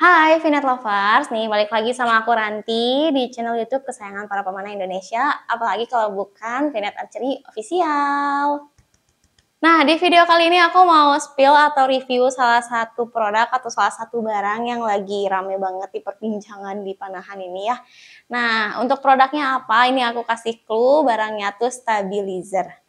Hai Finet Lovers, nih balik lagi sama aku Ranti di channel YouTube kesayangan para pemanah Indonesia, apalagi kalau bukan Finet Archery Official. Nah, di video kali ini aku mau spill atau review salah satu produk atau salah satu barang yang lagi rame banget di perbincangan di panahan ini ya. Nah, untuk produknya apa? Ini aku kasih clue, barangnya tuh stabilizer.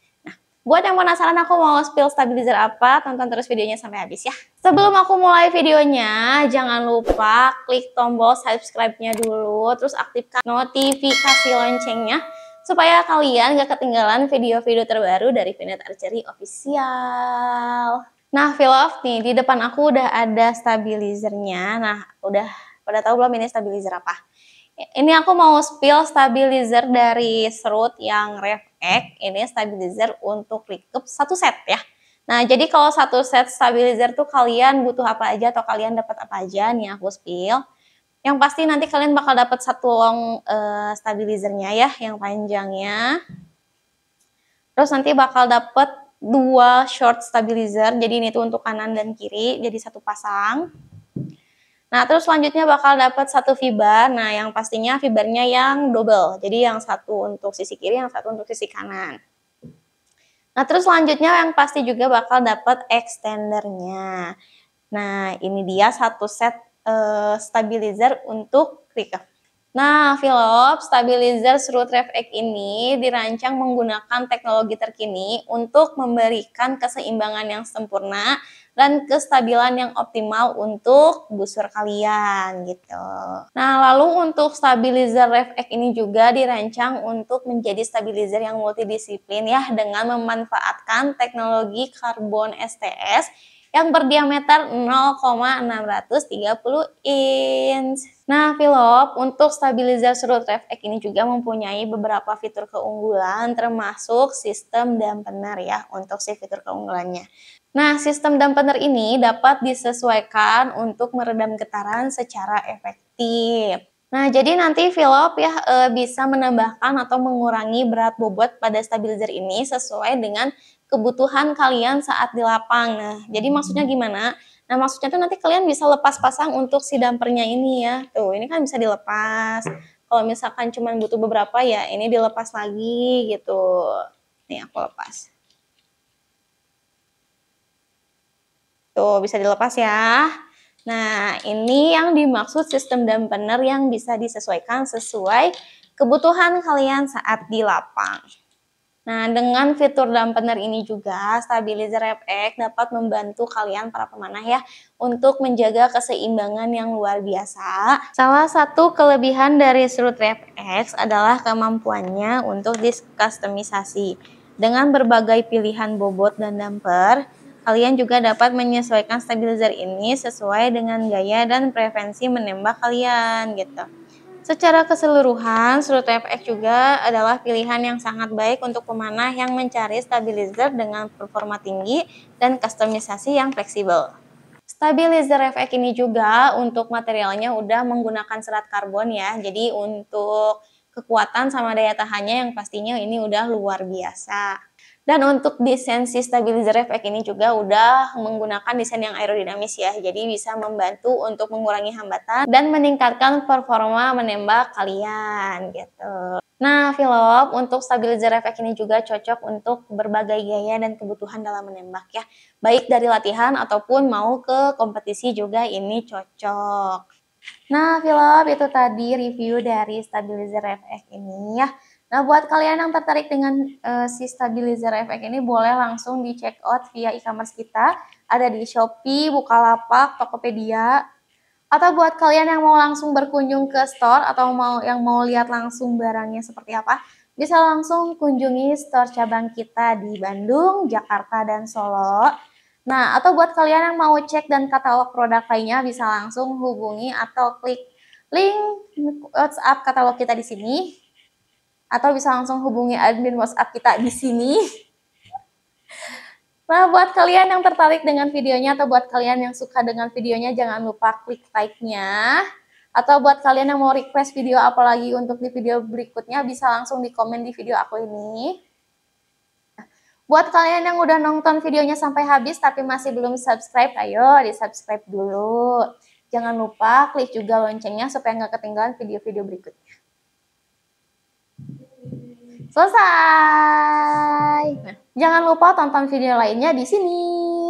Buat yang penasaran aku mau spill stabilizer apa, tonton terus videonya sampai habis ya. Sebelum aku mulai videonya, jangan lupa klik tombol subscribe-nya dulu, terus aktifkan notifikasi loncengnya, supaya kalian gak ketinggalan video-video terbaru dari Venet Archery Official. Nah, Vilov nih, di depan aku udah ada stabilizernya. Nah, udah pada tahu belum ini stabilizer apa? Ini aku mau spill stabilizer dari Serut yang Rev X ini stabilizer untuk lingkup satu set ya. Nah, jadi kalau satu set stabilizer tuh kalian butuh apa aja atau kalian dapat apa aja nih aku spill. Yang pasti nanti kalian bakal dapat satu long uh, stabilizernya ya, yang panjangnya. Terus nanti bakal dapat dua short stabilizer, jadi ini tuh untuk kanan dan kiri, jadi satu pasang. Nah, terus selanjutnya bakal dapat satu fiber. Nah, yang pastinya fibernya yang double. Jadi yang satu untuk sisi kiri, yang satu untuk sisi kanan. Nah, terus selanjutnya yang pasti juga bakal dapat extendernya. Nah, ini dia satu set uh, stabilizer untuk recover. Nah, Philop stabilizer screwdriver X ini dirancang menggunakan teknologi terkini untuk memberikan keseimbangan yang sempurna dan kestabilan yang optimal untuk busur kalian gitu. Nah, lalu untuk stabilizer RefX ini juga dirancang untuk menjadi stabilizer yang multidisiplin ya dengan memanfaatkan teknologi karbon STS yang berdiameter 0,630 inch. Nah, Philop untuk stabilizer serut RefX ini juga mempunyai beberapa fitur keunggulan termasuk sistem dampener ya untuk si fitur keunggulannya. Nah, sistem dampener ini dapat disesuaikan untuk meredam getaran secara efektif. Nah, jadi nanti Philip ya e, bisa menambahkan atau mengurangi berat bobot pada stabilizer ini sesuai dengan kebutuhan kalian saat di lapang. Nah, jadi maksudnya gimana? Nah, maksudnya tuh nanti kalian bisa lepas pasang untuk si dampernya ini ya. Tuh, ini kan bisa dilepas. Kalau misalkan cuma butuh beberapa ya, ini dilepas lagi gitu. Nih, aku lepas. Tuh, bisa dilepas ya. Nah, ini yang dimaksud sistem dampener yang bisa disesuaikan sesuai kebutuhan kalian saat di lapang. Nah, dengan fitur dampener ini juga, stabilizer FX dapat membantu kalian para pemanah ya untuk menjaga keseimbangan yang luar biasa. Salah satu kelebihan dari Shrewd FX adalah kemampuannya untuk diskustomisasi Dengan berbagai pilihan bobot dan damper, Kalian juga dapat menyesuaikan stabilizer ini sesuai dengan gaya dan prevensi menembak kalian gitu. Secara keseluruhan, surut FX juga adalah pilihan yang sangat baik untuk pemanah yang mencari stabilizer dengan performa tinggi dan customisasi yang fleksibel. Stabilizer FX ini juga untuk materialnya udah menggunakan serat karbon ya, jadi untuk kekuatan sama daya tahannya yang pastinya ini udah luar biasa. Dan untuk desain si stabilizer effect ini juga udah menggunakan desain yang aerodinamis ya, jadi bisa membantu untuk mengurangi hambatan dan meningkatkan performa menembak kalian gitu. Nah, Philip, untuk stabilizer effect ini juga cocok untuk berbagai gaya dan kebutuhan dalam menembak ya. Baik dari latihan ataupun mau ke kompetisi juga ini cocok. Nah, Philip, itu tadi review dari stabilizer FX ini ya. Nah, buat kalian yang tertarik dengan uh, si stabilizer efek ini boleh langsung di check out via e-commerce kita. Ada di Shopee, Bukalapak, Tokopedia. Atau buat kalian yang mau langsung berkunjung ke store atau mau yang mau lihat langsung barangnya seperti apa, bisa langsung kunjungi store cabang kita di Bandung, Jakarta, dan Solo. Nah, atau buat kalian yang mau cek dan katalog produk lainnya bisa langsung hubungi atau klik link WhatsApp katalog kita di sini atau bisa langsung hubungi admin WhatsApp kita di sini. Nah, buat kalian yang tertarik dengan videonya atau buat kalian yang suka dengan videonya, jangan lupa klik like-nya. Atau buat kalian yang mau request video apalagi untuk di video berikutnya, bisa langsung di komen di video aku ini. Buat kalian yang udah nonton videonya sampai habis tapi masih belum subscribe, ayo di-subscribe dulu. Jangan lupa klik juga loncengnya supaya nggak ketinggalan video-video berikutnya. Selesai. Nah. Jangan lupa tonton video lainnya di sini.